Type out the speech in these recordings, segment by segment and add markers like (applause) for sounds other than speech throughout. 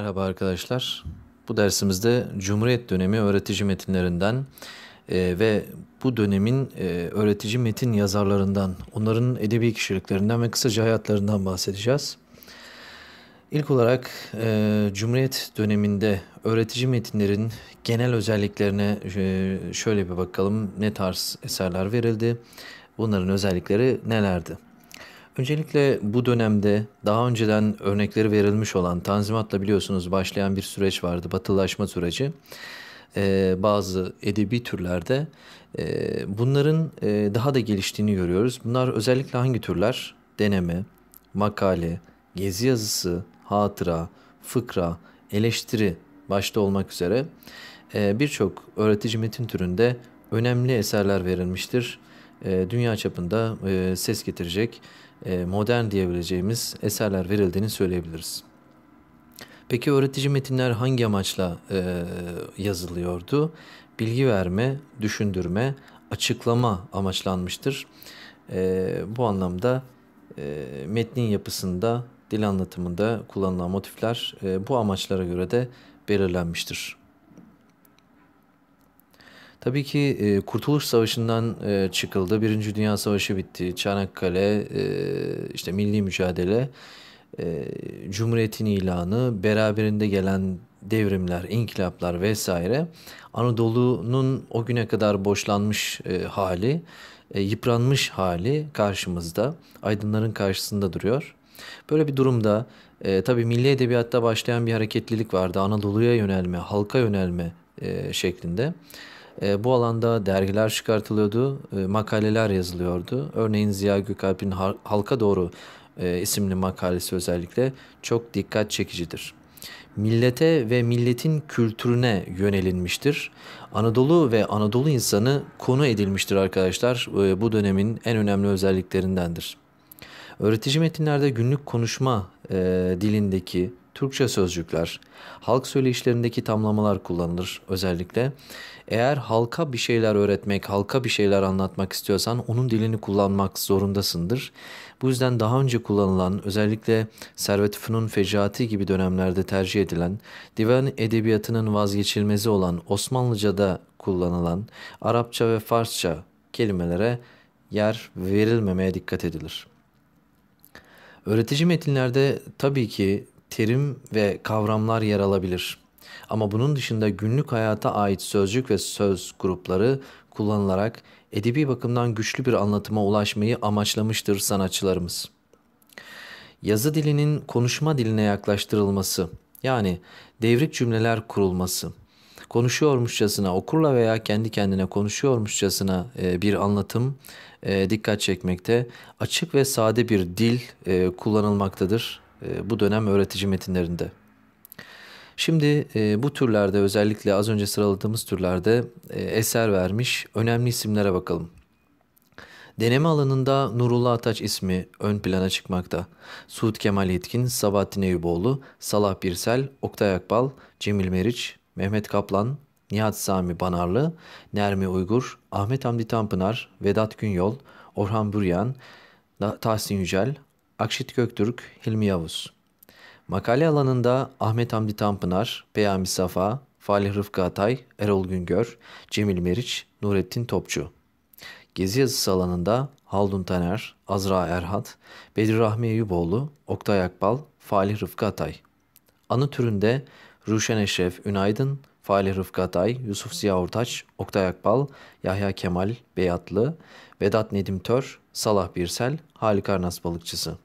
Merhaba arkadaşlar. Bu dersimizde Cumhuriyet dönemi öğretici metinlerinden e, ve bu dönemin e, öğretici metin yazarlarından, onların edebi kişiliklerinden ve kısaca hayatlarından bahsedeceğiz. İlk olarak e, Cumhuriyet döneminde öğretici metinlerin genel özelliklerine e, şöyle bir bakalım ne tarz eserler verildi, bunların özellikleri nelerdi? Öncelikle bu dönemde daha önceden örnekleri verilmiş olan Tanzimat'la biliyorsunuz başlayan bir süreç vardı, batılaşma süreci. Ee, bazı edebi türlerde e, bunların e, daha da geliştiğini görüyoruz. Bunlar özellikle hangi türler? Deneme, makale, gezi yazısı, hatıra, fıkra, eleştiri başta olmak üzere e, birçok öğretici metin türünde önemli eserler verilmiştir. E, dünya çapında e, ses getirecek e, modern diyebileceğimiz eserler verildiğini söyleyebiliriz. Peki öğretici metinler hangi amaçla e, yazılıyordu? Bilgi verme, düşündürme, açıklama amaçlanmıştır. E, bu anlamda e, metnin yapısında, dil anlatımında kullanılan motifler e, bu amaçlara göre de belirlenmiştir. Tabii ki e, Kurtuluş Savaşı'ndan e, çıkıldı. Birinci Dünya Savaşı bitti. Çanakkale, e, işte milli mücadele, e, Cumhuriyet'in ilanı, beraberinde gelen devrimler, inkılaplar vesaire Anadolu'nun o güne kadar boşlanmış e, hali, e, yıpranmış hali karşımızda, aydınların karşısında duruyor. Böyle bir durumda e, tabii milli edebiyatta başlayan bir hareketlilik vardı. Anadolu'ya yönelme, halka yönelme e, şeklinde. E, bu alanda dergiler çıkartılıyordu, e, makaleler yazılıyordu. Örneğin Ziya Gökalp'in Halka Doğru e, isimli makalesi özellikle çok dikkat çekicidir. Millete ve milletin kültürüne yönelinmiştir. Anadolu ve Anadolu insanı konu edilmiştir arkadaşlar. bu dönemin en önemli özelliklerindendir. Öğretici metinlerde günlük konuşma dilindeki Türkçe sözcükler, halk söyleyişlerindeki tamlamalar kullanılır özellikle. Eğer halka bir şeyler öğretmek, halka bir şeyler anlatmak istiyorsan onun dilini kullanmak zorundasındır. Bu yüzden daha önce kullanılan özellikle Servet Fünun Fecaati gibi dönemlerde tercih edilen, divan edebiyatının vazgeçilmezi olan Osmanlıca'da kullanılan Arapça ve Farsça kelimelere yer verilmemeye dikkat edilir. Öğretici metinlerde tabii ki terim ve kavramlar yer alabilir. Ama bunun dışında günlük hayata ait sözcük ve söz grupları kullanılarak edebi bakımdan güçlü bir anlatıma ulaşmayı amaçlamıştır sanatçılarımız. Yazı dilinin konuşma diline yaklaştırılması yani devrik cümleler kurulması konuşuyormuşçasına okurla veya kendi kendine konuşuyormuşçasına e, bir anlatım e, dikkat çekmekte. Açık ve sade bir dil e, kullanılmaktadır e, bu dönem öğretici metinlerinde. Şimdi e, bu türlerde özellikle az önce sıraladığımız türlerde e, eser vermiş önemli isimlere bakalım. Deneme alanında Nurullah Ataç ismi ön plana çıkmakta. Suud Kemal Yetkin, Sabahattin Eyüboğlu, Salah Birsel, Oktay Akbal, Cemil Meriç, Mehmet Kaplan, Nihat Sami Banarlı, Nermi Uygur, Ahmet Hamdi Tanpınar, Vedat Günyol, Orhan Büryan, Tahsin Yücel, Akşit Göktürk, Hilmi Yavuz. Makale alanında Ahmet Hamdi Tanpınar, Peyami Safa, Falih Rıfkı Atay, Erol Güngör, Cemil Meriç, Nurettin Topçu. Gezi yazısı alanında Haldun Taner, Azra Erhat, Bedir Rahmi Eyüboğlu, Oktay Akbal, Falih Rıfkı Atay. Anı türünde Ruşen Eşref Ünaydın, Falih Rıfkı Atay, Yusuf Ziya Ortaç, Oktay Akbal, Yahya Kemal Beyatlı, Vedat Nedim Tör, Salah Birsel, Halikarnas Balıkçısı.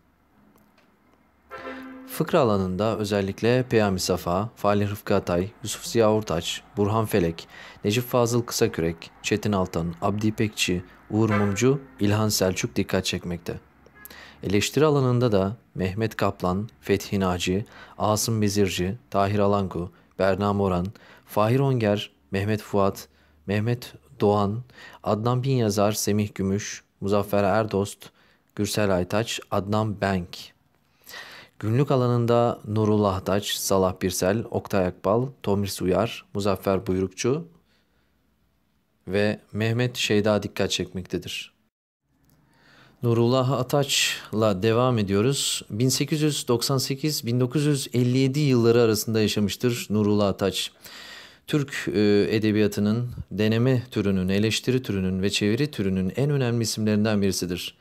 Fıkra alanında özellikle Peyami Safa, Falih Rıfkı Atay, Yusuf Ziya Ortaç, Burhan Felek, Necip Fazıl Kısakürek, Çetin Altan, Abdi Pekçi, Uğur Mumcu, İlhan Selçuk dikkat çekmekte. Eleştiri alanında da Mehmet Kaplan, Fethi Naci, Asım Bezirci, Tahir Alanku, Berna Moran, Fahir Onger, Mehmet Fuat, Mehmet Doğan, Adnan Bin Yazar, Semih Gümüş, Muzaffer Erdost, Gürsel Aytaç, Adnan Bank Günlük alanında Nurullah Ahtaç, Salah Birsel, Oktay Akbal, Tomris Uyar, Muzaffer Buyrukçu ve Mehmet Şeyda dikkat çekmektedir. Nurullah Ataç'la devam ediyoruz. 1898-1957 yılları arasında yaşamıştır Nurullah Ataç. Türk e, edebiyatının deneme türünün, eleştiri türünün ve çeviri türünün en önemli isimlerinden birisidir.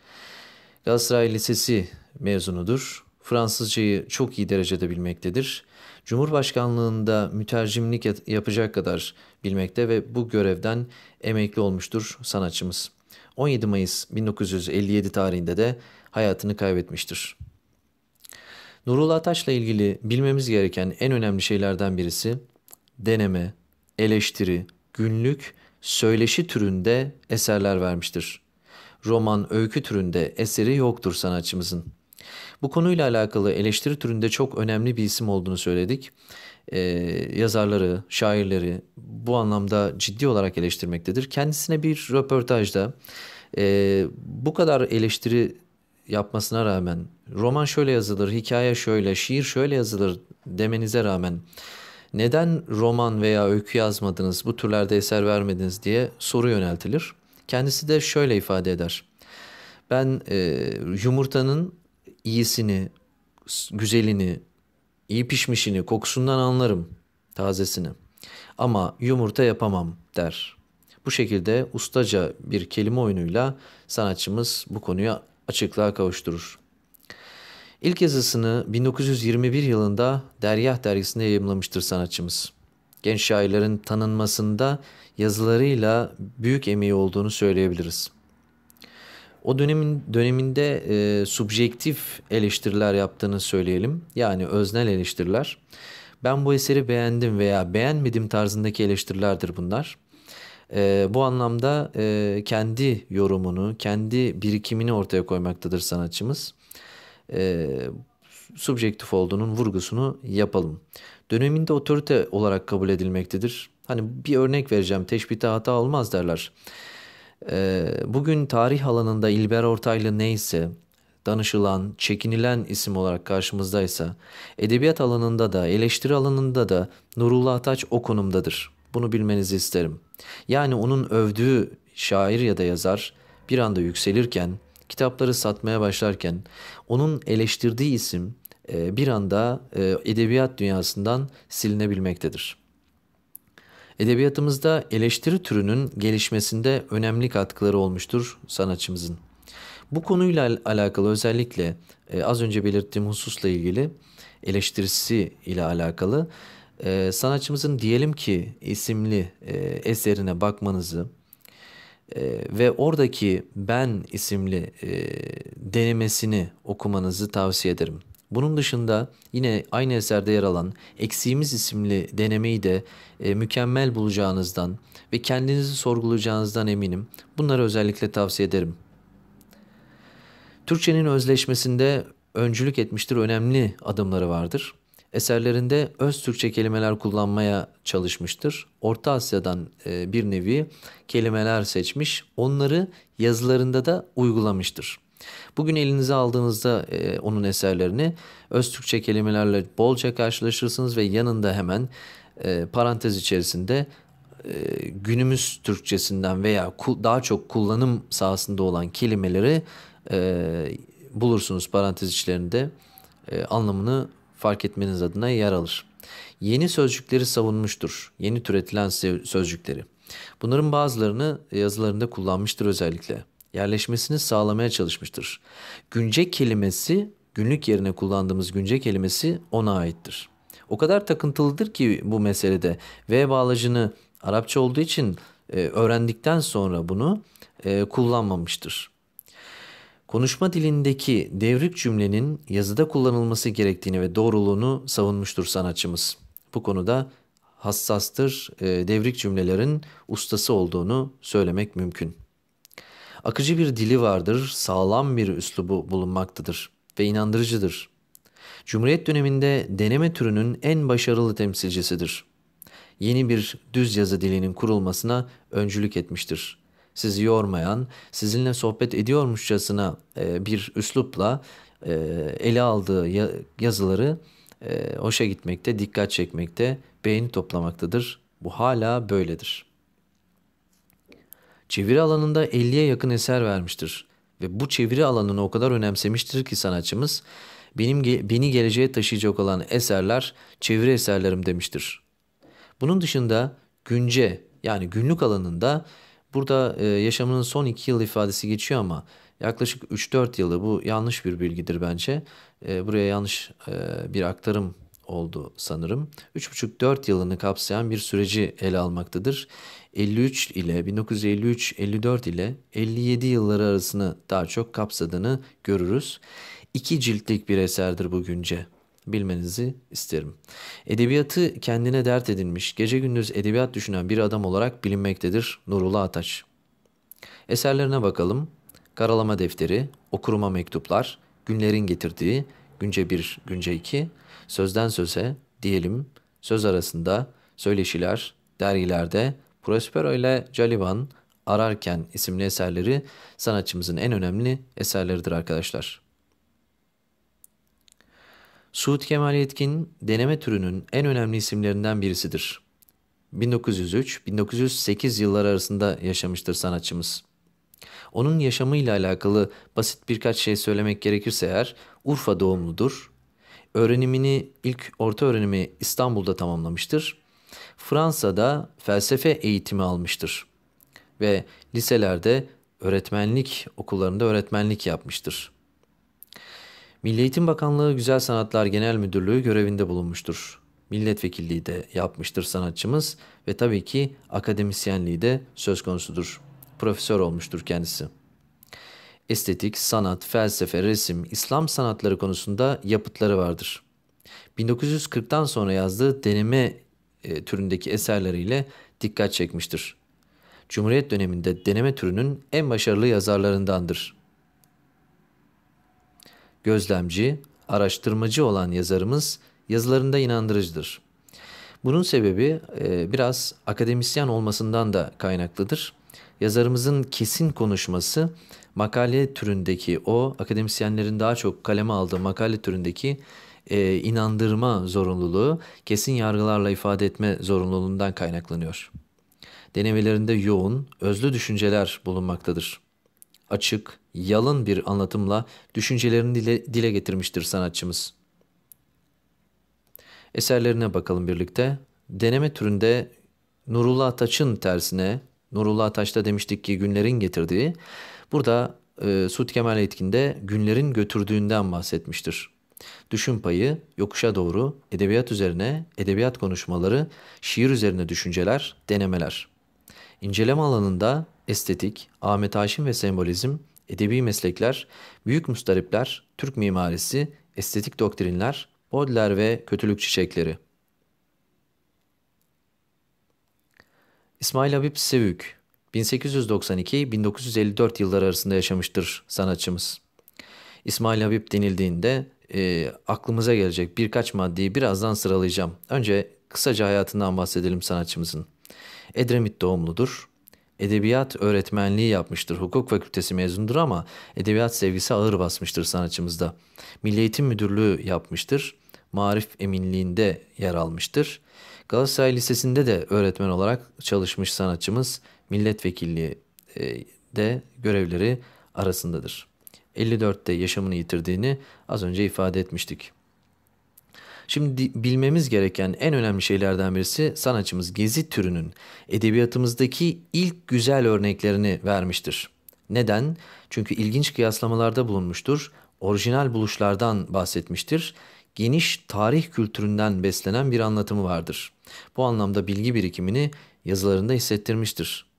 Galatasaray Lisesi mezunudur. Fransızcayı çok iyi derecede bilmektedir. Cumhurbaşkanlığında mütercimlik yapacak kadar bilmekte ve bu görevden emekli olmuştur sanatçımız. 17 Mayıs 1957 tarihinde de hayatını kaybetmiştir. Nurullah Taş'la ilgili bilmemiz gereken en önemli şeylerden birisi deneme, eleştiri, günlük, söyleşi türünde eserler vermiştir. Roman, öykü türünde eseri yoktur sanatçımızın. Bu konuyla alakalı eleştiri türünde çok önemli bir isim olduğunu söyledik. Ee, yazarları, şairleri bu anlamda ciddi olarak eleştirmektedir. Kendisine bir röportajda e, bu kadar eleştiri yapmasına rağmen roman şöyle yazılır, hikaye şöyle, şiir şöyle yazılır demenize rağmen neden roman veya öykü yazmadınız, bu türlerde eser vermediniz diye soru yöneltilir. Kendisi de şöyle ifade eder. Ben e, yumurtanın iyisini, güzelini, iyi pişmişini, kokusundan anlarım tazesini. Ama yumurta yapamam der. Bu şekilde ustaca bir kelime oyunuyla sanatçımız bu konuya açıklığa kavuşturur. İlk yazısını 1921 yılında Deryah dergisinde yayımlamıştır sanatçımız. Genç şairlerin tanınmasında yazılarıyla büyük emeği olduğunu söyleyebiliriz. O dönemin döneminde e, subjektif eleştiriler yaptığını söyleyelim. Yani öznel eleştiriler. Ben bu eseri beğendim veya beğenmedim tarzındaki eleştirilerdir bunlar. E, bu anlamda e, kendi yorumunu, kendi birikimini ortaya koymaktadır sanatçımız. E, subjektif olduğunun vurgusunu yapalım. Döneminde otorite olarak kabul edilmektedir. Hani bir örnek vereceğim. Teşbihte hata olmaz derler. Ee, bugün tarih alanında İlber Ortaylı neyse, danışılan, çekinilen isim olarak karşımızdaysa, edebiyat alanında da, eleştiri alanında da Nurullah Taç o konumdadır. Bunu bilmenizi isterim. Yani onun övdüğü şair ya da yazar bir anda yükselirken, kitapları satmaya başlarken, onun eleştirdiği isim e, bir anda e, edebiyat dünyasından silinebilmektedir. Edebiyatımızda eleştiri türünün gelişmesinde önemli katkıları olmuştur sanatçımızın. Bu konuyla alakalı özellikle e, az önce belirttiğim hususla ilgili eleştirisi ile alakalı e, sanatçımızın diyelim ki isimli e, eserine bakmanızı e, ve oradaki ben isimli e, denemesini okumanızı tavsiye ederim. Bunun dışında yine aynı eserde yer alan Eksiğimiz isimli denemeyi de e, mükemmel bulacağınızdan ve kendinizi sorgulayacağınızdan eminim. Bunları özellikle tavsiye ederim. Türkçenin özleşmesinde öncülük etmiştir önemli adımları vardır. Eserlerinde öz Türkçe kelimeler kullanmaya çalışmıştır. Orta Asya'dan e, bir nevi kelimeler seçmiş, onları yazılarında da uygulamıştır. Bugün elinize aldığınızda e, onun eserlerini öz Türkçe kelimelerle bolca karşılaşırsınız ve yanında hemen e, parantez içerisinde e, günümüz Türkçesinden veya daha çok kullanım sahasında olan kelimeleri e, bulursunuz parantez içlerinde e, anlamını fark etmeniz adına yer alır. Yeni sözcükleri savunmuştur. Yeni türetilen sözcükleri. Bunların bazılarını e, yazılarında kullanmıştır özellikle yerleşmesini sağlamaya çalışmıştır. Günce kelimesi günlük yerine kullandığımız günce kelimesi ona aittir. O kadar takıntılıdır ki bu meselede V bağlacını Arapça olduğu için e, öğrendikten sonra bunu e, kullanmamıştır. Konuşma dilindeki devrik cümlenin yazıda kullanılması gerektiğini ve doğruluğunu savunmuştur sanatçımız. Bu konuda hassastır, e, devrik cümlelerin ustası olduğunu söylemek mümkün. Akıcı bir dili vardır, sağlam bir üslubu bulunmaktadır ve inandırıcıdır. Cumhuriyet döneminde deneme türünün en başarılı temsilcisidir. Yeni bir düz yazı dilinin kurulmasına öncülük etmiştir. Sizi yormayan, sizinle sohbet ediyormuşçasına e, bir üslupla e, ele aldığı yazıları e, hoşa gitmekte, dikkat çekmekte, beğeni toplamaktadır. Bu hala böyledir.'' Çeviri alanında 50'ye yakın eser vermiştir ve bu çeviri alanını o kadar önemsemiştir ki sanatçımız benim beni geleceğe taşıyacak olan eserler çeviri eserlerim demiştir. Bunun dışında günce yani günlük alanında burada e, yaşamının son iki yıl ifadesi geçiyor ama yaklaşık 3-4 yılı bu yanlış bir bilgidir bence. E, buraya yanlış e, bir aktarım oldu sanırım. 3,5-4 yılını kapsayan bir süreci ele almaktadır. 53 ile 1953-54 ile 57 yılları arasını daha çok kapsadığını görürüz. İki ciltlik bir eserdir bugünce bilmenizi isterim. Edebiyatı kendine dert edinmiş, gece gündüz edebiyat düşünen bir adam olarak bilinmektedir Nurullah Ataç. Eserlerine bakalım. Karalama Defteri, Okuruma Mektuplar, Günlerin Getirdiği, Günce 1, Günce 2, Sözden Söze, Diyelim, Söz Arasında, Söyleşiler, Dergilerde, Prospero ile Caliban Ararken isimli eserleri sanatçımızın en önemli eserleridir arkadaşlar. Suud Kemal Yetkin deneme türünün en önemli isimlerinden birisidir. 1903-1908 yılları arasında yaşamıştır sanatçımız. Onun yaşamıyla alakalı basit birkaç şey söylemek gerekirse eğer Urfa doğumludur. Öğrenimini ilk orta öğrenimi İstanbul'da tamamlamıştır Fransa'da felsefe eğitimi almıştır ve liselerde öğretmenlik okullarında öğretmenlik yapmıştır. Milli Eğitim Bakanlığı Güzel Sanatlar Genel Müdürlüğü görevinde bulunmuştur. Milletvekilliği de yapmıştır sanatçımız ve tabii ki akademisyenliği de söz konusudur. Profesör olmuştur kendisi. Estetik, sanat, felsefe, resim, İslam sanatları konusunda yapıtları vardır. 1940'tan sonra yazdığı deneme e, türündeki eserleriyle dikkat çekmiştir. Cumhuriyet döneminde deneme türünün en başarılı yazarlarındandır. Gözlemci, araştırmacı olan yazarımız yazılarında inandırıcıdır. Bunun sebebi e, biraz akademisyen olmasından da kaynaklıdır. Yazarımızın kesin konuşması makale türündeki o akademisyenlerin daha çok kaleme aldığı makale türündeki e, inandırma zorunluluğu kesin yargılarla ifade etme zorunluluğundan kaynaklanıyor. Denemelerinde yoğun, özlü düşünceler bulunmaktadır. Açık, yalın bir anlatımla düşüncelerini dile, dile getirmiştir sanatçımız. Eserlerine bakalım birlikte. Deneme türünde Nurullah Taç'ın tersine, Nurullah Taç'ta demiştik ki günlerin getirdiği, burada e, Sud Kemal Etkin'de günlerin götürdüğünden bahsetmiştir. Düşün payı yokuşa doğru, edebiyat üzerine, edebiyat konuşmaları, şiir üzerine düşünceler, denemeler. İnceleme alanında estetik, Ahmet Haşim ve sembolizm, edebi meslekler, büyük mustaripler, Türk mimarisi, estetik doktrinler, Bodler ve kötülük çiçekleri. İsmail Habib Sevük, 1892-1954 yılları arasında yaşamıştır sanatçımız. İsmail Habib denildiğinde e, aklımıza gelecek birkaç maddeyi birazdan sıralayacağım. Önce kısaca hayatından bahsedelim sanatçımızın. Edremit doğumludur. Edebiyat öğretmenliği yapmıştır. Hukuk fakültesi mezundur ama edebiyat sevgisi ağır basmıştır sanatçımızda. Milli Eğitim Müdürlüğü yapmıştır. Marif Eminliği'nde yer almıştır. Galatasaray Lisesi'nde de öğretmen olarak çalışmış sanatçımız milletvekilliği e, de görevleri arasındadır. 54'te yaşamını yitirdiğini az önce ifade etmiştik. Şimdi bilmemiz gereken en önemli şeylerden birisi sanatçımız Gezi türünün edebiyatımızdaki ilk güzel örneklerini vermiştir. Neden? Çünkü ilginç kıyaslamalarda bulunmuştur, orijinal buluşlardan bahsetmiştir, geniş tarih kültüründen beslenen bir anlatımı vardır. Bu anlamda bilgi birikimini yazılarında hissettirmiştir.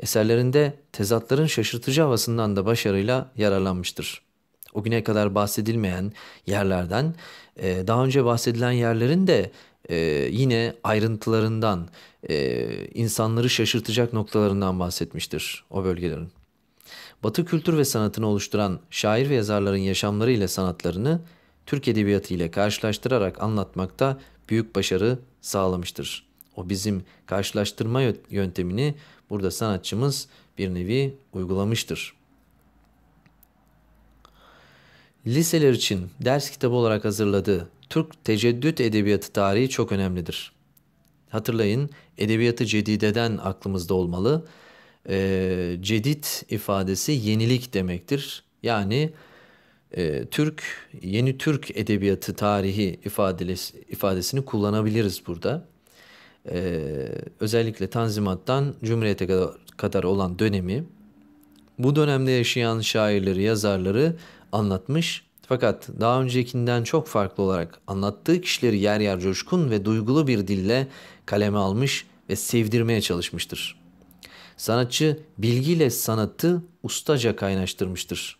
Eserlerinde tezatların şaşırtıcı havasından da başarıyla yararlanmıştır. O güne kadar bahsedilmeyen yerlerden, e, daha önce bahsedilen yerlerin de e, yine ayrıntılarından, e, insanları şaşırtacak noktalarından bahsetmiştir o bölgelerin. Batı kültür ve sanatını oluşturan şair ve yazarların yaşamları ile sanatlarını Türk edebiyatı ile karşılaştırarak anlatmakta büyük başarı sağlamıştır. O bizim karşılaştırma yöntemini burada sanatçımız bir nevi uygulamıştır. Liseler için ders kitabı olarak hazırladığı Türk Teceddüt Edebiyatı tarihi çok önemlidir. Hatırlayın edebiyatı cedideden aklımızda olmalı. E, ee, cedid ifadesi yenilik demektir. Yani e, Türk, yeni Türk edebiyatı tarihi ifadesi, ifadesini kullanabiliriz burada e, özellikle Tanzimat'tan Cumhuriyet'e kadar, kadar olan dönemi bu dönemde yaşayan şairleri, yazarları anlatmış. Fakat daha öncekinden çok farklı olarak anlattığı kişileri yer yer coşkun ve duygulu bir dille kaleme almış ve sevdirmeye çalışmıştır. Sanatçı bilgiyle sanatı ustaca kaynaştırmıştır.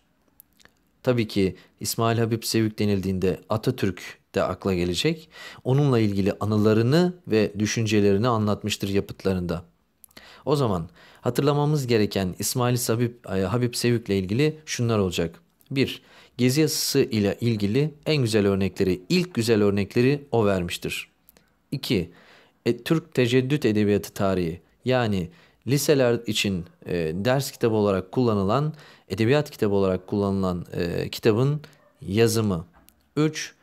Tabii ki İsmail Habip Sevük denildiğinde Atatürk de akla gelecek. Onunla ilgili anılarını ve düşüncelerini anlatmıştır yapıtlarında. O zaman hatırlamamız gereken İsmail Sabip, e, Habib Sevik'le ilgili şunlar olacak. 1. Gezi yasası ile ilgili en güzel örnekleri, ilk güzel örnekleri o vermiştir. 2. E, Türk Teceddüt Edebiyatı Tarihi yani liseler için e, ders kitabı olarak kullanılan, edebiyat kitabı olarak kullanılan e, kitabın yazımı. 3.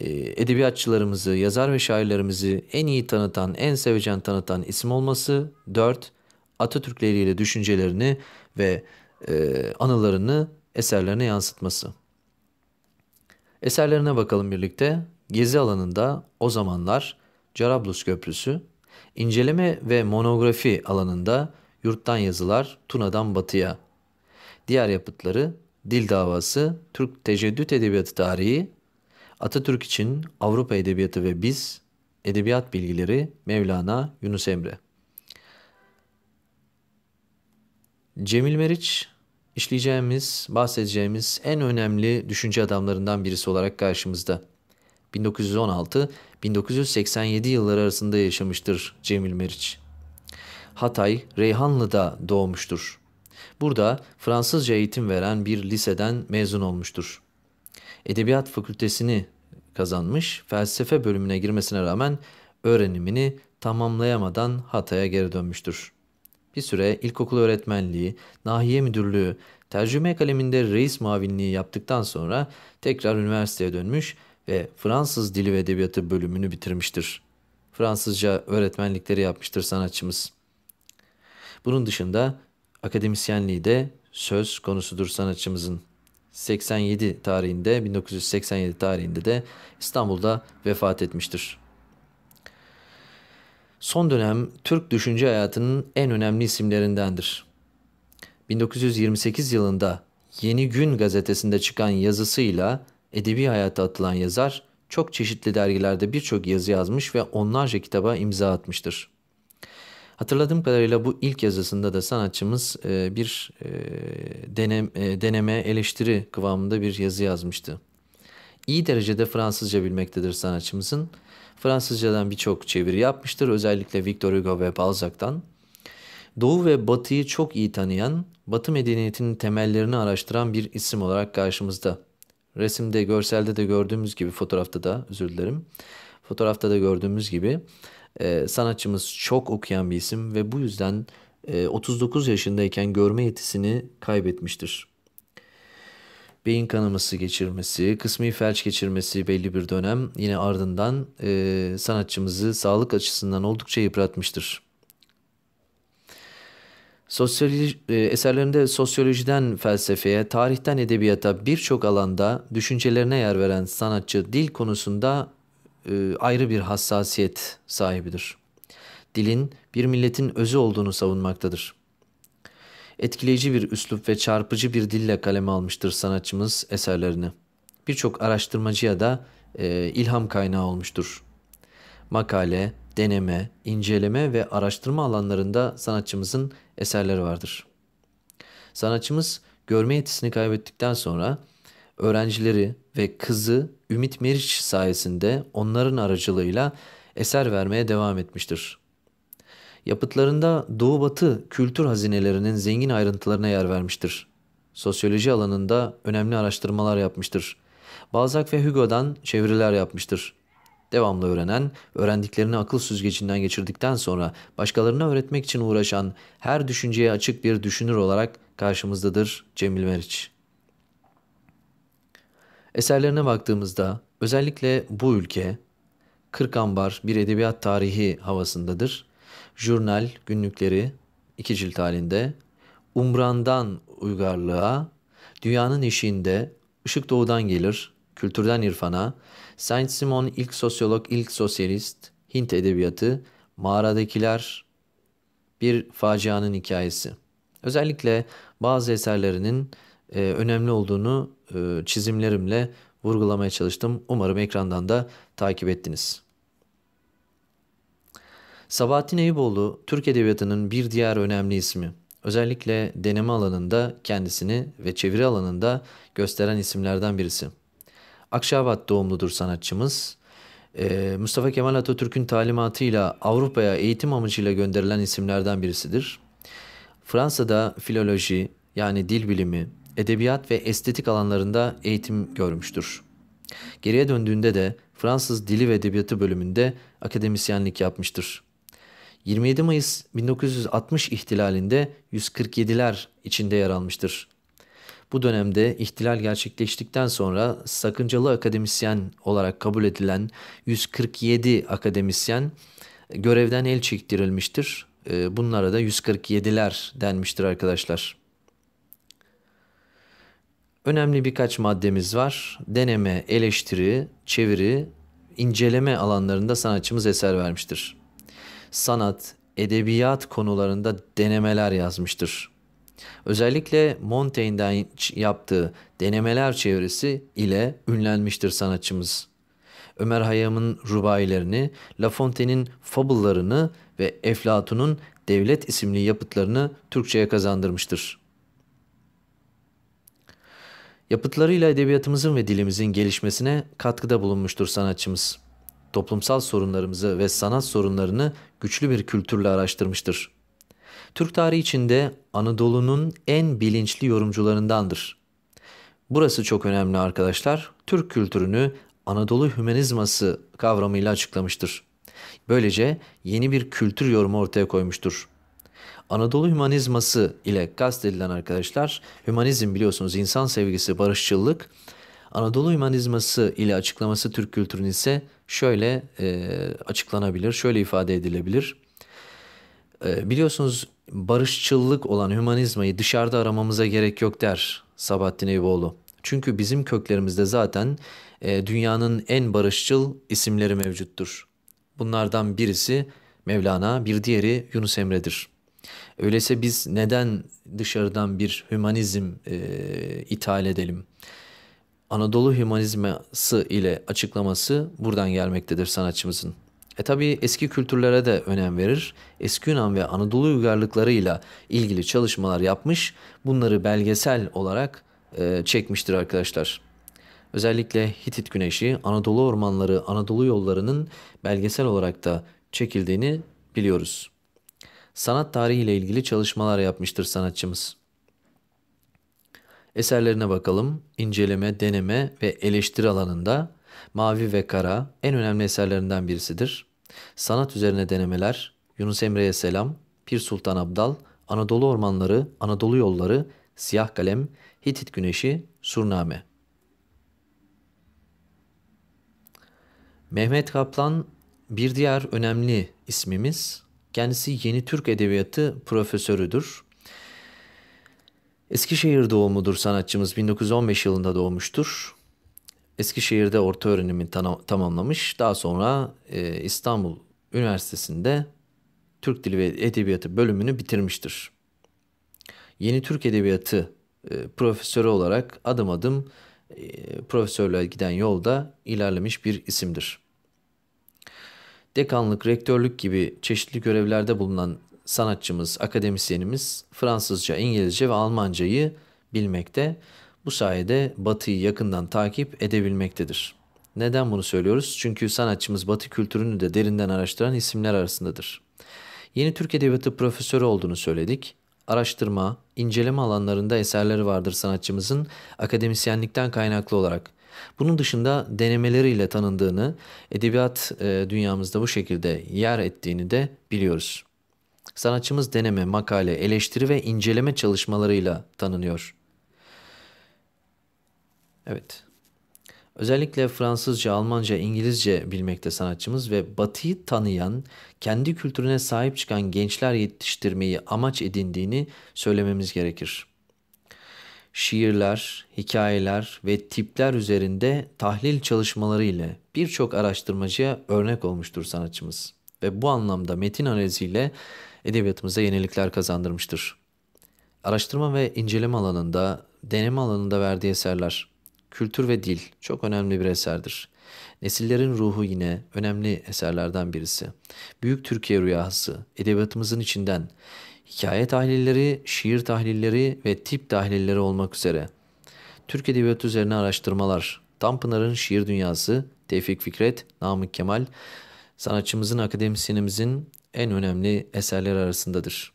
E, edebiyatçılarımızı, yazar ve şairlerimizi en iyi tanıtan, en sevecen tanıtan isim olması. 4. Atatürkleriyle düşüncelerini ve e, anılarını eserlerine yansıtması. Eserlerine bakalım birlikte. Gezi alanında o zamanlar Carablus Köprüsü, inceleme ve monografi alanında Yurttan Yazılar, Tuna'dan Batı'ya. Diğer yapıtları Dil Davası, Türk Teceddüt Edebiyatı Tarihi, Atatürk için Avrupa Edebiyatı ve Biz, Edebiyat Bilgileri Mevlana Yunus Emre. Cemil Meriç işleyeceğimiz, bahsedeceğimiz en önemli düşünce adamlarından birisi olarak karşımızda. 1916-1987 yılları arasında yaşamıştır Cemil Meriç. Hatay, Reyhanlı'da doğmuştur. Burada Fransızca eğitim veren bir liseden mezun olmuştur. Edebiyat Fakültesini kazanmış, felsefe bölümüne girmesine rağmen öğrenimini tamamlayamadan Hatay'a geri dönmüştür. Bir süre ilkokul öğretmenliği, nahiye müdürlüğü, tercüme kaleminde reis muavinliği yaptıktan sonra tekrar üniversiteye dönmüş ve Fransız Dili ve Edebiyatı bölümünü bitirmiştir. Fransızca öğretmenlikleri yapmıştır sanatçımız. Bunun dışında akademisyenliği de söz konusudur sanatçımızın. 87 tarihinde 1987 tarihinde de İstanbul'da vefat etmiştir. Son dönem Türk düşünce hayatının en önemli isimlerindendir. 1928 yılında Yeni Gün gazetesinde çıkan yazısıyla edebi hayata atılan yazar çok çeşitli dergilerde birçok yazı yazmış ve onlarca kitaba imza atmıştır. Hatırladığım kadarıyla bu ilk yazısında da sanatçımız e, bir e, e, deneme eleştiri kıvamında bir yazı yazmıştı. İyi derecede Fransızca bilmektedir sanatçımızın. Fransızcadan birçok çeviri yapmıştır. Özellikle Victor Hugo ve Balzac'tan. Doğu ve Batı'yı çok iyi tanıyan, Batı medeniyetinin temellerini araştıran bir isim olarak karşımızda. Resimde, görselde de gördüğümüz gibi, fotoğrafta da, özür dilerim. Fotoğrafta da gördüğümüz gibi e, sanatçımız çok okuyan bir isim ve bu yüzden e, 39 yaşındayken görme yetisini kaybetmiştir. Beyin kanaması geçirmesi, kısmi felç geçirmesi belli bir dönem yine ardından e, sanatçımızı sağlık açısından oldukça yıpratmıştır. Sosyoloji, e, eserlerinde sosyolojiden felsefeye, tarihten edebiyata birçok alanda düşüncelerine yer veren sanatçı dil konusunda e, ayrı bir hassasiyet sahibidir. Dilin bir milletin özü olduğunu savunmaktadır. Etkileyici bir üslup ve çarpıcı bir dille kaleme almıştır sanatçımız eserlerini. Birçok araştırmacıya da e, ilham kaynağı olmuştur. Makale, deneme, inceleme ve araştırma alanlarında sanatçımızın eserleri vardır. Sanatçımız görme yetisini kaybettikten sonra öğrencileri ve kızı Ümit Meriç sayesinde onların aracılığıyla eser vermeye devam etmiştir. Yapıtlarında Doğu-Batı kültür hazinelerinin zengin ayrıntılarına yer vermiştir. Sosyoloji alanında önemli araştırmalar yapmıştır. Balzac ve Hugo'dan çeviriler yapmıştır. Devamlı öğrenen, öğrendiklerini akıl süzgecinden geçirdikten sonra başkalarına öğretmek için uğraşan, her düşünceye açık bir düşünür olarak karşımızdadır Cemil Meriç. Eserlerine baktığımızda özellikle bu ülke, Kırk Ambar bir edebiyat tarihi havasındadır. Jurnal, günlükleri iki cilt halinde, Umran'dan uygarlığa, dünyanın eşiğinde, ışık doğudan gelir, kültürden irfana, Saint-Simon ilk sosyolog, ilk sosyalist, Hint edebiyatı, mağaradakiler, bir facianın hikayesi. Özellikle bazı eserlerinin e, önemli olduğunu e, çizimlerimle vurgulamaya çalıştım. Umarım ekrandan da takip ettiniz. Sabahattin Eyüboğlu Türk Edebiyatı'nın bir diğer önemli ismi. Özellikle deneme alanında kendisini ve çeviri alanında gösteren isimlerden birisi. Akşabat doğumludur sanatçımız. Ee, Mustafa Kemal Atatürk'ün talimatıyla Avrupa'ya eğitim amacıyla gönderilen isimlerden birisidir. Fransa'da filoloji yani dil bilimi, edebiyat ve estetik alanlarında eğitim görmüştür. Geriye döndüğünde de Fransız Dili ve Edebiyatı bölümünde akademisyenlik yapmıştır. 27 Mayıs 1960 ihtilalinde 147'ler içinde yer almıştır. Bu dönemde ihtilal gerçekleştikten sonra sakıncalı akademisyen olarak kabul edilen 147 akademisyen görevden el çektirilmiştir. Ee, bunlara da 147'ler denmiştir arkadaşlar. Önemli birkaç maddemiz var. Deneme, eleştiri, çeviri, inceleme alanlarında sanatçımız eser vermiştir. Sanat, edebiyat konularında denemeler yazmıştır. Özellikle Montaigne'den yaptığı denemeler çevresi ile ünlenmiştir sanatçımız. Ömer Hayyam'ın rubailerini, La Fontaine'in fabullarını ve Eflatun'un Devlet isimli yapıtlarını Türkçe'ye kazandırmıştır. Yapıtlarıyla edebiyatımızın ve dilimizin gelişmesine katkıda bulunmuştur sanatçımız. Toplumsal sorunlarımızı ve sanat sorunlarını güçlü bir kültürle araştırmıştır. Türk tarihi içinde Anadolu'nun en bilinçli yorumcularındandır. Burası çok önemli arkadaşlar. Türk kültürünü Anadolu hümanizması kavramıyla açıklamıştır. Böylece yeni bir kültür yorumu ortaya koymuştur. Anadolu Hümanizması ile kastedilen arkadaşlar, hümanizm biliyorsunuz insan sevgisi, barışçılık. Anadolu Hümanizması ile açıklaması Türk kültürünün ise şöyle e, açıklanabilir, şöyle ifade edilebilir. E, biliyorsunuz barışçılık olan hümanizmayı dışarıda aramamıza gerek yok der Sabahattin Eyüboğlu. Çünkü bizim köklerimizde zaten e, dünyanın en barışçıl isimleri mevcuttur. Bunlardan birisi Mevlana, bir diğeri Yunus Emre'dir. Öyleyse biz neden dışarıdan bir hümanizm e, ithal edelim? Anadolu hümanizması ile açıklaması buradan gelmektedir sanatçımızın. E tabi eski kültürlere de önem verir. Eski Yunan ve Anadolu uygarlıklarıyla ilgili çalışmalar yapmış. Bunları belgesel olarak e, çekmiştir arkadaşlar. Özellikle Hitit Güneşi, Anadolu ormanları, Anadolu yollarının belgesel olarak da çekildiğini biliyoruz sanat tarihiyle ilgili çalışmalar yapmıştır sanatçımız. Eserlerine bakalım. İnceleme, deneme ve eleştir alanında Mavi ve Kara en önemli eserlerinden birisidir. Sanat üzerine denemeler, Yunus Emre'ye selam, Pir Sultan Abdal, Anadolu Ormanları, Anadolu Yolları, Siyah Kalem, Hitit Güneşi, Surname. Mehmet Kaplan bir diğer önemli ismimiz Kendisi Yeni Türk Edebiyatı profesörüdür. Eskişehir doğumludur sanatçımız. 1915 yılında doğmuştur. Eskişehir'de orta öğrenimi tamamlamış. Daha sonra e, İstanbul Üniversitesi'nde Türk Dili ve Edebiyatı bölümünü bitirmiştir. Yeni Türk Edebiyatı e, profesörü olarak adım adım e, profesörlüğe giden yolda ilerlemiş bir isimdir dekanlık, rektörlük gibi çeşitli görevlerde bulunan sanatçımız, akademisyenimiz Fransızca, İngilizce ve Almancayı bilmekte. Bu sayede Batı'yı yakından takip edebilmektedir. Neden bunu söylüyoruz? Çünkü sanatçımız Batı kültürünü de derinden araştıran isimler arasındadır. Yeni Türk Edebiyatı profesörü olduğunu söyledik. Araştırma, inceleme alanlarında eserleri vardır sanatçımızın akademisyenlikten kaynaklı olarak. Bunun dışında denemeleriyle tanındığını, edebiyat e, dünyamızda bu şekilde yer ettiğini de biliyoruz. Sanatçımız deneme, makale, eleştiri ve inceleme çalışmalarıyla tanınıyor. Evet. Özellikle Fransızca, Almanca, İngilizce bilmekte sanatçımız ve batıyı tanıyan, kendi kültürüne sahip çıkan gençler yetiştirmeyi amaç edindiğini söylememiz gerekir şiirler, hikayeler ve tipler üzerinde tahlil çalışmaları ile birçok araştırmacıya örnek olmuştur sanatçımız ve bu anlamda metin analiziyle edebiyatımıza yenilikler kazandırmıştır. Araştırma ve inceleme alanında, deneme alanında verdiği eserler, kültür ve dil çok önemli bir eserdir. Nesillerin ruhu yine önemli eserlerden birisi. Büyük Türkiye rüyası, edebiyatımızın içinden hikaye tahlilleri, şiir tahlilleri ve tip tahlilleri olmak üzere. Türk Edebiyatı üzerine araştırmalar, Tanpınar'ın şiir dünyası, Tevfik Fikret, Namık Kemal, sanatçımızın akademisyenimizin en önemli eserleri arasındadır.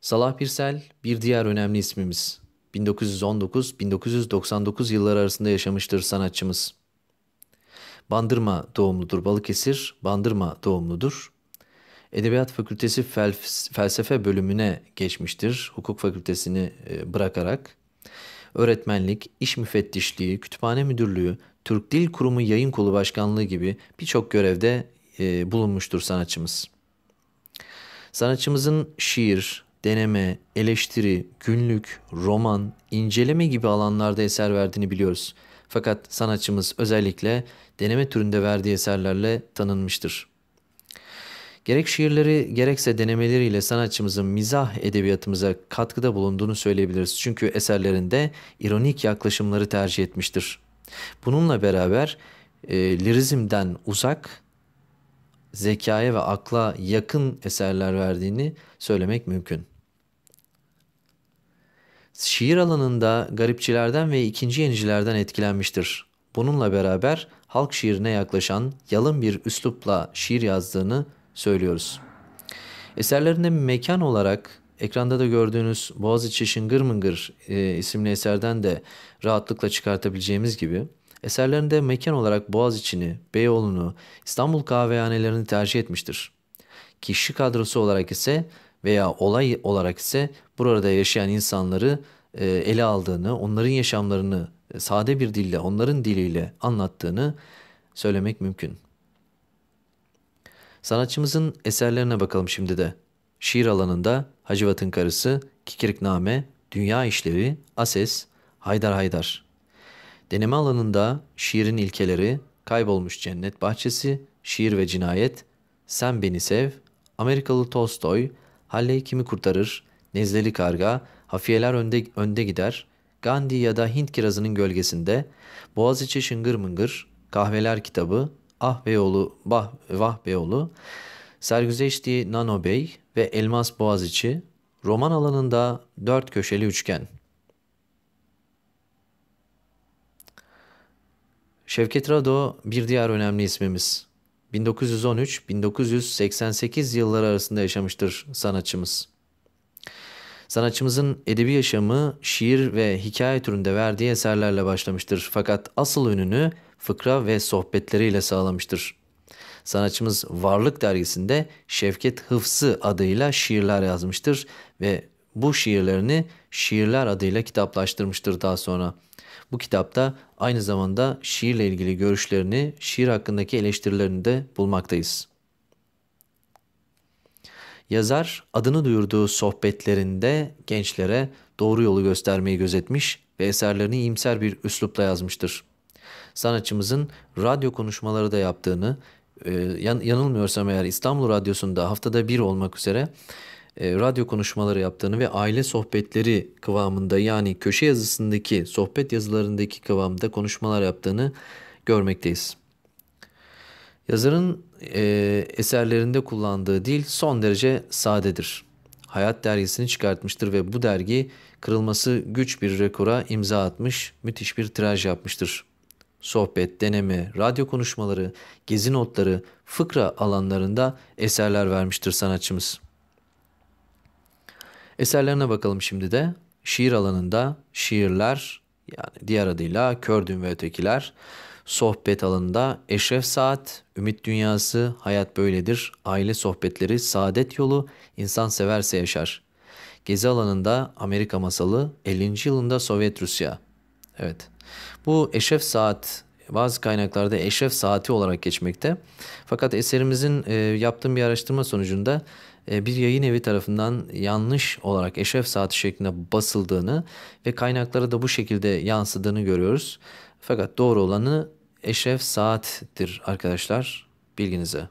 Salah Pirsel bir diğer önemli ismimiz. 1919-1999 yılları arasında yaşamıştır sanatçımız. Bandırma doğumludur Balıkesir, Bandırma doğumludur. Edebiyat Fakültesi felsefe bölümüne geçmiştir. Hukuk fakültesini e, bırakarak öğretmenlik, iş müfettişliği, kütüphane müdürlüğü, Türk Dil Kurumu Yayın Kolu Başkanlığı gibi birçok görevde e, bulunmuştur sanatçımız. Sanatçımızın şiir, deneme, eleştiri, günlük, roman, inceleme gibi alanlarda eser verdiğini biliyoruz. Fakat sanatçımız özellikle deneme türünde verdiği eserlerle tanınmıştır. Gerek şiirleri gerekse denemeleriyle sanatçımızın mizah edebiyatımıza katkıda bulunduğunu söyleyebiliriz. Çünkü eserlerinde ironik yaklaşımları tercih etmiştir. Bununla beraber e, lirizmden uzak, zekaya ve akla yakın eserler verdiğini söylemek mümkün. Şiir alanında garipçilerden ve ikinci yenicilerden etkilenmiştir. Bununla beraber halk şiirine yaklaşan yalın bir üslupla şiir yazdığını söylüyoruz. Eserlerinde mekan olarak ekranda da gördüğünüz Boğaziçi Şıngır Mıngır e, isimli eserden de rahatlıkla çıkartabileceğimiz gibi eserlerinde mekan olarak Boğaziçi'ni, Beyoğlu'nu, İstanbul kahvehanelerini tercih etmiştir. Kişi kadrosu olarak ise veya olay olarak ise burada yaşayan insanları e, ele aldığını, onların yaşamlarını e, sade bir dille, onların diliyle anlattığını söylemek mümkün. Sanatçımızın eserlerine bakalım şimdi de. Şiir alanında Hacivat'ın Karısı, Kikirikname, Dünya İşleri, Ases, Haydar Haydar. Deneme alanında Şiirin İlkeleri, Kaybolmuş Cennet Bahçesi, Şiir ve Cinayet, Sen Beni Sev, Amerikalı Tolstoy, Halley Kimi Kurtarır, Nezleli Karga, Hafiyeler Önde, önde Gider, Gandhi ya da Hint kirazının gölgesinde, Boğaziçi Şıngır Mıngır, Kahveler Kitabı, Ahbeyoğlu, bah, Vahbeyoğlu, Sergüzeşti Bey ve Elmas Boğaziçi, roman alanında dört köşeli üçgen. Şevket Rado bir diğer önemli ismimiz. 1913-1988 yılları arasında yaşamıştır sanatçımız. Sanatçımızın edebi yaşamı şiir ve hikaye türünde verdiği eserlerle başlamıştır. Fakat asıl ününü fıkra ve sohbetleriyle sağlamıştır. Sanatçımız Varlık dergisinde Şevket Hıfsı adıyla şiirler yazmıştır ve bu şiirlerini şiirler adıyla kitaplaştırmıştır daha sonra. Bu kitapta aynı zamanda şiirle ilgili görüşlerini, şiir hakkındaki eleştirilerini de bulmaktayız. Yazar adını duyurduğu sohbetlerinde gençlere doğru yolu göstermeyi gözetmiş ve eserlerini iyimser bir üslupla yazmıştır sanatçımızın radyo konuşmaları da yaptığını, e, yanılmıyorsam eğer İstanbul Radyosu'nda haftada bir olmak üzere e, radyo konuşmaları yaptığını ve aile sohbetleri kıvamında yani köşe yazısındaki sohbet yazılarındaki kıvamda konuşmalar yaptığını görmekteyiz. Yazarın e, eserlerinde kullandığı dil son derece sadedir. Hayat dergisini çıkartmıştır ve bu dergi kırılması güç bir rekora imza atmış, müthiş bir tiraj yapmıştır sohbet, deneme, radyo konuşmaları, gezi notları, fıkra alanlarında eserler vermiştir sanatçımız. Eserlerine bakalım şimdi de. Şiir alanında şiirler yani diğer adıyla Kördün ve Ötekiler, sohbet alanında Eşref Saat, Ümit Dünyası, Hayat Böyledir, Aile Sohbetleri, Saadet Yolu, İnsan Severse Yaşar. Gezi alanında Amerika Masalı, 50. yılında Sovyet Rusya. Evet. Bu eşef saat bazı kaynaklarda eşef saati olarak geçmekte. Fakat eserimizin e, yaptığım bir araştırma sonucunda e, bir yayın evi tarafından yanlış olarak eşef saati şeklinde basıldığını ve kaynaklara da bu şekilde yansıdığını görüyoruz. Fakat doğru olanı eşef saattir arkadaşlar bilginize.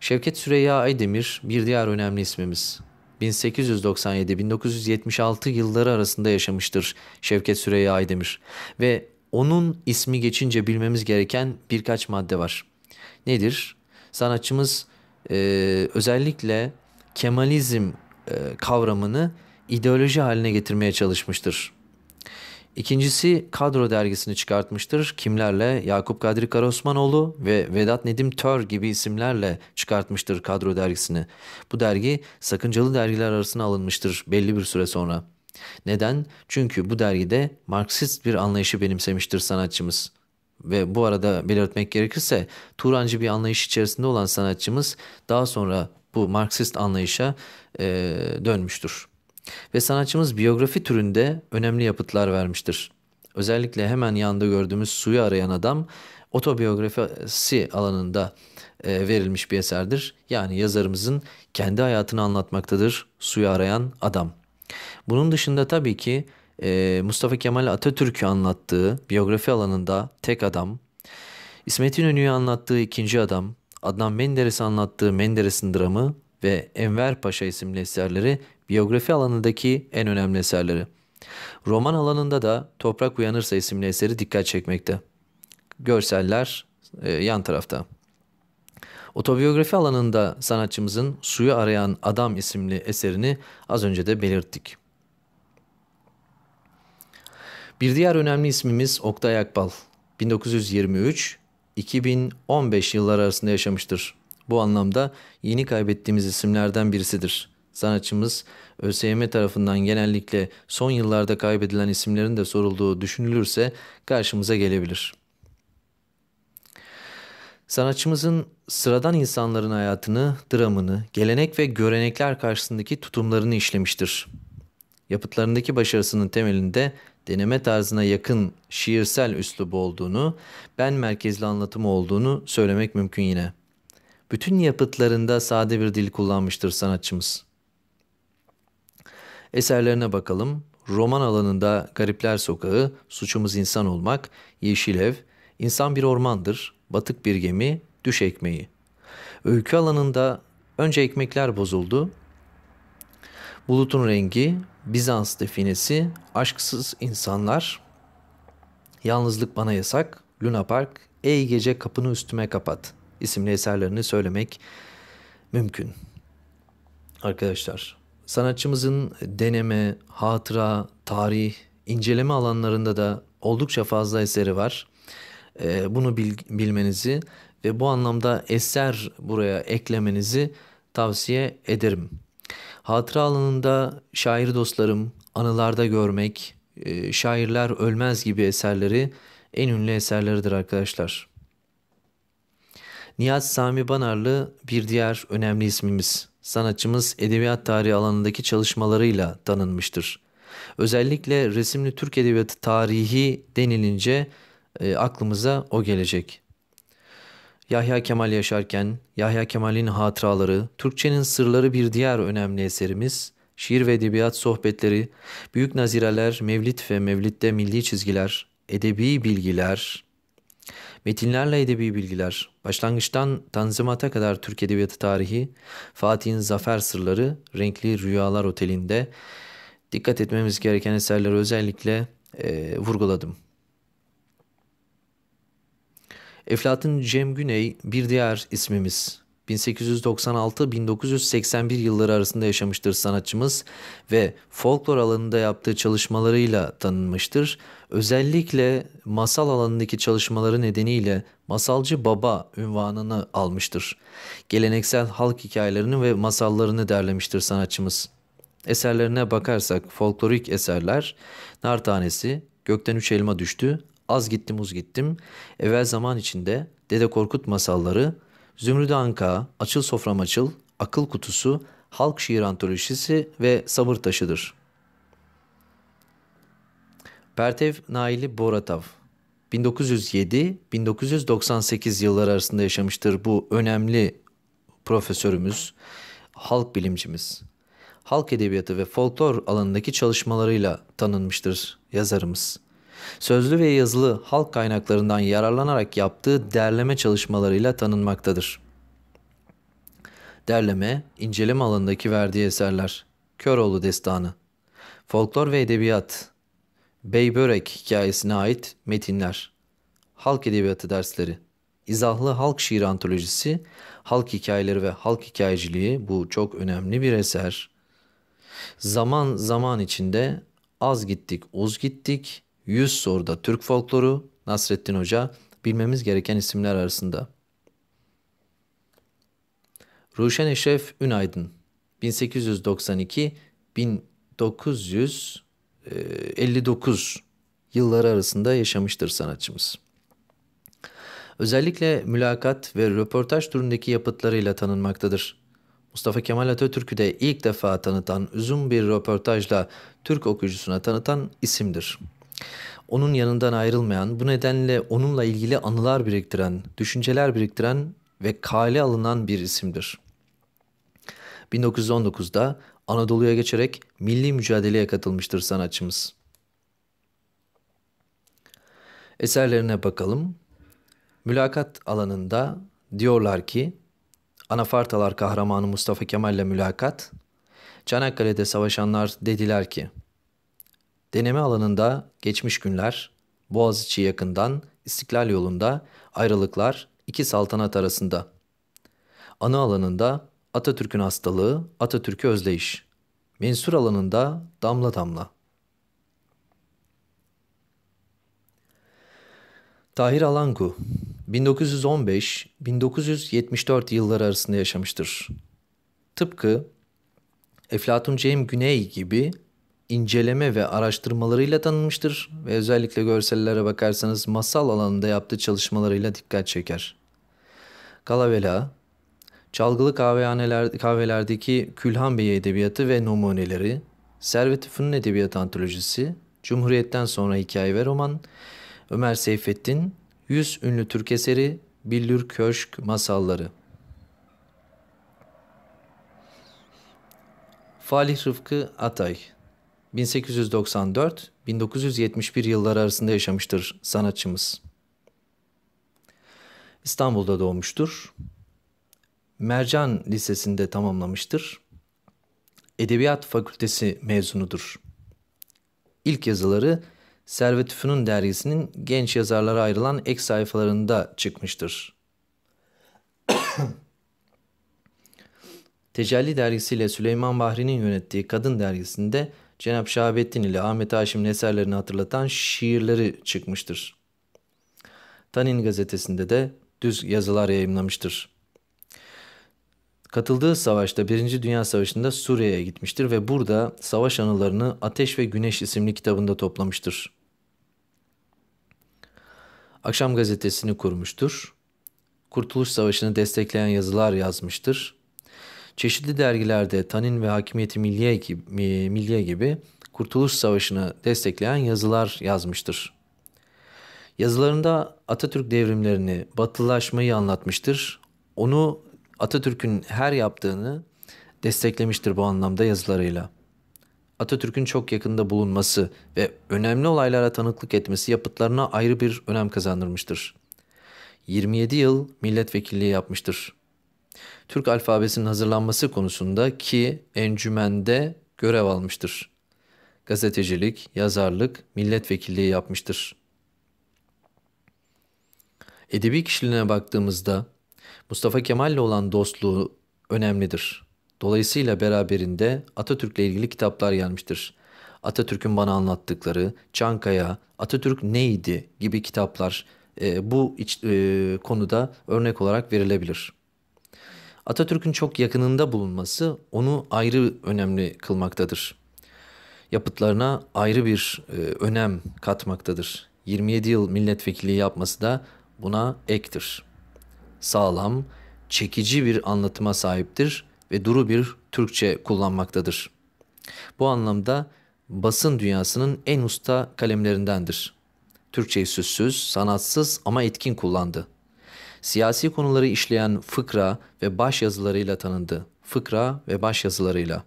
Şevket Süreyya Aydemir bir diğer önemli ismimiz. 1897-1976 yılları arasında yaşamıştır Şevket Süreyya Aydemir ve onun ismi geçince bilmemiz gereken birkaç madde var. Nedir? Sanatçımız e, özellikle Kemalizm e, kavramını ideoloji haline getirmeye çalışmıştır. İkincisi Kadro dergisini çıkartmıştır. Kimlerle? Yakup Kadri Karaosmanoğlu ve Vedat Nedim Tör gibi isimlerle çıkartmıştır Kadro dergisini. Bu dergi sakıncalı dergiler arasına alınmıştır belli bir süre sonra. Neden? Çünkü bu dergide Marksist bir anlayışı benimsemiştir sanatçımız. Ve bu arada belirtmek gerekirse Turancı bir anlayış içerisinde olan sanatçımız daha sonra bu Marksist anlayışa e, dönmüştür. Ve sanatçımız biyografi türünde önemli yapıtlar vermiştir. Özellikle hemen yanında gördüğümüz Suyu Arayan Adam otobiyografisi alanında e, verilmiş bir eserdir. Yani yazarımızın kendi hayatını anlatmaktadır Suyu Arayan Adam. Bunun dışında tabii ki e, Mustafa Kemal Atatürk'ü anlattığı biyografi alanında Tek Adam, İsmet İnönü'yü anlattığı ikinci Adam, Adnan Menderes'i anlattığı Menderes'in dramı ve Enver Paşa isimli eserleri biyografi alanındaki en önemli eserleri. Roman alanında da Toprak Uyanırsa isimli eseri dikkat çekmekte. Görseller e, yan tarafta. Otobiyografi alanında sanatçımızın Suyu Arayan Adam isimli eserini az önce de belirttik. Bir diğer önemli ismimiz Oktay Akbal. 1923-2015 yılları arasında yaşamıştır. Bu anlamda yeni kaybettiğimiz isimlerden birisidir. Sanatçımız ÖSYM tarafından genellikle son yıllarda kaybedilen isimlerin de sorulduğu düşünülürse karşımıza gelebilir. Sanatçımızın sıradan insanların hayatını, dramını, gelenek ve görenekler karşısındaki tutumlarını işlemiştir. Yapıtlarındaki başarısının temelinde deneme tarzına yakın şiirsel üslubu olduğunu, ben merkezli anlatımı olduğunu söylemek mümkün yine. Bütün yapıtlarında sade bir dil kullanmıştır sanatçımız. Eserlerine bakalım. Roman alanında Garipler Sokağı, Suçumuz İnsan Olmak, Yeşil Ev, İnsan Bir Ormandır, Batık Bir Gemi, Düş Ekmeği. Öykü alanında önce Ekmekler Bozuldu, Bulutun Rengi, Bizans Definesi, Aşksız İnsanlar, Yalnızlık Bana Yasak, Luna Park, Ey Gece Kapını Üstüme Kapat isimli eserlerini söylemek mümkün. Arkadaşlar sanatçımızın deneme, hatıra, tarih, inceleme alanlarında da oldukça fazla eseri var. Ee, bunu bil, bilmenizi ve bu anlamda eser buraya eklemenizi tavsiye ederim. Hatıra alanında şair dostlarım, anılarda görmek, e, şairler ölmez gibi eserleri en ünlü eserleridir arkadaşlar. Nihat Sami Banarlı bir diğer önemli ismimiz sanatçımız edebiyat tarihi alanındaki çalışmalarıyla tanınmıştır. Özellikle resimli Türk edebiyatı tarihi denilince e, aklımıza o gelecek. Yahya Kemal yaşarken Yahya Kemal'in hatıraları, Türkçenin sırları bir diğer önemli eserimiz, şiir ve edebiyat sohbetleri, büyük nazireler, mevlit ve mevlitte milli çizgiler, edebi bilgiler, metinlerle edebi bilgiler, Başlangıçtan Tanzimat'a kadar Türk Edebiyatı tarihi, Fatih'in Zafer Sırları, Renkli Rüyalar Oteli'nde dikkat etmemiz gereken eserleri özellikle e, vurguladım. Eflatın Cem Güney bir diğer ismimiz. 1896-1981 yılları arasında yaşamıştır sanatçımız ve folklor alanında yaptığı çalışmalarıyla tanınmıştır. Özellikle masal alanındaki çalışmaları nedeniyle Masalcı Baba ünvanını almıştır. Geleneksel halk hikayelerini ve masallarını derlemiştir sanatçımız. Eserlerine bakarsak folklorik eserler Nar Tanesi, Gökten Üç Elma Düştü, Az Gittim Uz Gittim, Evvel Zaman içinde Dede Korkut Masalları, Zümrüt Anka, Açıl Sofram Açıl, Akıl Kutusu, Halk Şiir Antolojisi ve Sabır Taşı'dır. Pertev Naili Boratav 1907-1998 yılları arasında yaşamıştır bu önemli profesörümüz, halk bilimcimiz. Halk edebiyatı ve folklor alanındaki çalışmalarıyla tanınmıştır yazarımız sözlü ve yazılı halk kaynaklarından yararlanarak yaptığı derleme çalışmalarıyla tanınmaktadır. Derleme, inceleme alanındaki verdiği eserler. Köroğlu Destanı, Folklor ve Edebiyat, Bey Börek hikayesine ait metinler, Halk Edebiyatı dersleri, İzahlı Halk Şiir Antolojisi, Halk Hikayeleri ve Halk Hikayeciliği bu çok önemli bir eser. Zaman zaman içinde az gittik, uz gittik, 100 soruda Türk folkloru Nasrettin Hoca bilmemiz gereken isimler arasında. Ruşen Eşref Ünaydın 1892 1959 e, yılları arasında yaşamıştır sanatçımız. Özellikle mülakat ve röportaj türündeki yapıtlarıyla tanınmaktadır. Mustafa Kemal Atatürk'ü de ilk defa tanıtan uzun bir röportajla Türk okuyucusuna tanıtan isimdir onun yanından ayrılmayan, bu nedenle onunla ilgili anılar biriktiren, düşünceler biriktiren ve kale alınan bir isimdir. 1919'da Anadolu'ya geçerek milli mücadeleye katılmıştır sanatçımız. Eserlerine bakalım. Mülakat alanında diyorlar ki Anafartalar kahramanı Mustafa Kemal ile mülakat, Çanakkale'de savaşanlar dediler ki Deneme alanında geçmiş günler, Boğaziçi yakından İstiklal yolunda ayrılıklar iki saltanat arasında. Anı alanında Atatürk'ün hastalığı, Atatürk'ü özleyiş. Mensur alanında damla damla. Tahir Alanku 1915-1974 yılları arasında yaşamıştır. Tıpkı Eflatun Cem Güney gibi inceleme ve araştırmalarıyla tanınmıştır ve özellikle görsellere bakarsanız masal alanında yaptığı çalışmalarıyla dikkat çeker. Galavela, çalgılı kahvehaneler, kahvelerdeki Külhan Bey edebiyatı ve numuneleri, Servet Üfün'ün edebiyat antolojisi, Cumhuriyet'ten sonra hikaye ve roman, Ömer Seyfettin, Yüz ünlü Türk eseri, Billür Köşk masalları. Falih Rıfkı Atay 1894-1971 yılları arasında yaşamıştır sanatçımız. İstanbul'da doğmuştur. Mercan Lisesi'nde tamamlamıştır. Edebiyat Fakültesi mezunudur. İlk yazıları Servet Fünun dergisinin genç yazarlara ayrılan ek sayfalarında çıkmıştır. (coughs) Tecelli dergisiyle Süleyman Bahri'nin yönettiği Kadın dergisinde Cenab-ı Şahabettin ile Ahmet Haşim'in eserlerini hatırlatan şiirleri çıkmıştır. Tanin gazetesinde de düz yazılar yayımlamıştır. Katıldığı savaşta 1. Dünya Savaşı'nda Suriye'ye gitmiştir ve burada savaş anılarını Ateş ve Güneş isimli kitabında toplamıştır. Akşam gazetesini kurmuştur. Kurtuluş Savaşı'nı destekleyen yazılar yazmıştır. Çeşitli dergilerde Tanin ve Hakimiyeti Milliye gibi, Milliye gibi Kurtuluş Savaşı'nı destekleyen yazılar yazmıştır. Yazılarında Atatürk devrimlerini, batılılaşmayı anlatmıştır. Onu Atatürk'ün her yaptığını desteklemiştir bu anlamda yazılarıyla. Atatürk'ün çok yakında bulunması ve önemli olaylara tanıklık etmesi yapıtlarına ayrı bir önem kazandırmıştır. 27 yıl milletvekilliği yapmıştır. Türk alfabesinin hazırlanması konusunda ki encümende görev almıştır. Gazetecilik, yazarlık, milletvekilliği yapmıştır. Edebi kişiliğine baktığımızda Mustafa Kemal'le olan dostluğu önemlidir. Dolayısıyla beraberinde Atatürk'le ilgili kitaplar gelmiştir. Atatürk'ün bana anlattıkları, Çankaya, Atatürk neydi gibi kitaplar e, bu iç, e, konuda örnek olarak verilebilir.'' Atatürk'ün çok yakınında bulunması onu ayrı önemli kılmaktadır. Yapıtlarına ayrı bir e, önem katmaktadır. 27 yıl milletvekili yapması da buna ektir. Sağlam, çekici bir anlatıma sahiptir ve duru bir Türkçe kullanmaktadır. Bu anlamda basın dünyasının en usta kalemlerindendir. Türkçeyi süssüz, sanatsız ama etkin kullandı siyasi konuları işleyen fıkra ve baş yazılarıyla tanındı. Fıkra ve baş yazılarıyla.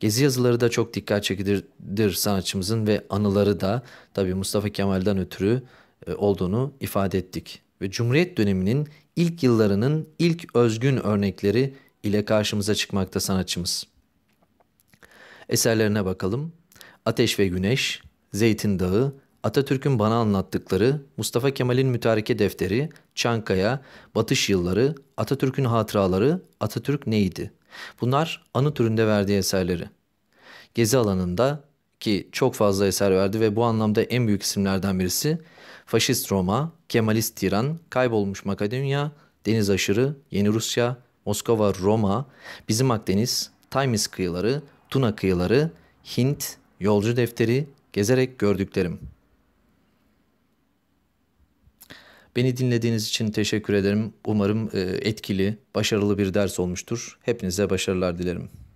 Gezi yazıları da çok dikkat çekidir. sanatçımızın ve anıları da tabii Mustafa Kemal'den ötürü e, olduğunu ifade ettik. Ve Cumhuriyet döneminin ilk yıllarının ilk özgün örnekleri ile karşımıza çıkmakta sanatçımız. Eserlerine bakalım. Ateş ve Güneş, Zeytin Dağı, Atatürk'ün bana anlattıkları, Mustafa Kemal'in mütareke defteri, Çankaya, Batış yılları, Atatürk'ün hatıraları, Atatürk neydi? Bunlar anı türünde verdiği eserleri. Gezi alanında ki çok fazla eser verdi ve bu anlamda en büyük isimlerden birisi Faşist Roma, Kemalist Tiran, Kaybolmuş Makedonya, Deniz Aşırı, Yeni Rusya, Moskova, Roma, Bizim Akdeniz, Times kıyıları, Tuna kıyıları, Hint, Yolcu Defteri, Gezerek Gördüklerim. Beni dinlediğiniz için teşekkür ederim. Umarım e, etkili, başarılı bir ders olmuştur. Hepinize başarılar dilerim.